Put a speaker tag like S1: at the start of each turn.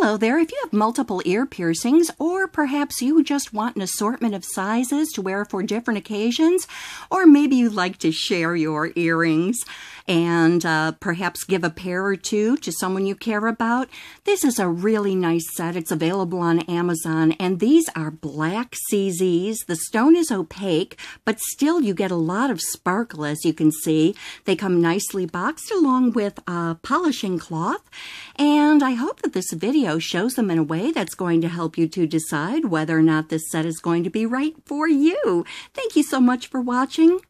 S1: Hello there. If you have multiple ear piercings, or perhaps you just want an assortment of sizes to wear for different occasions, or maybe you would like to share your earrings and uh, perhaps give a pair or two to someone you care about, this is a really nice set. It's available on Amazon, and these are black CZs. The stone is opaque, but still you get a lot of sparkle, as you can see. They come nicely boxed along with a uh, polishing cloth, and I hope that this video video shows them in a way that's going to help you to decide whether or not this set is going to be right for you. Thank you so much for watching.